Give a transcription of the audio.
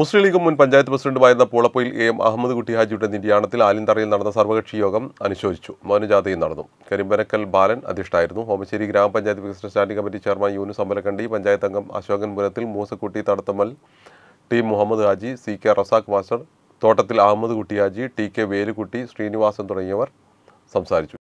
മുസ്ലിം ലീഗ് മുൻ പഞ്ചായത്ത് പ്രസിഡന്റുമായിരുന്ന Poolappoyil A M Ahammad Kutty ഹാജിയുടെ നിര്യാണത്തിൽ ആലിന്തറയിൽ നടന്ന സർവകക്ഷി യോഗം അനുശോചിച്ചു മൗനജാഥയും നടന്നു കരിമ്പനക്കൽ ബാലൻ അധ്യക്ഷനായിരുന്നു ഹോമശ്ശേരി ഗ്രാമപഞ്ചായത്ത് വികസന standing committee chairman Yunu Ambalakkandi panchayat അംഗം Ashokan Purathil Moosakutty Thadathammal T Muhammad Haji C K Razak master Thottathil Ahammad Kutty Haji T K Velukutty Srinivasan തുടങ്ങിയവർ സംസാരിച്ചു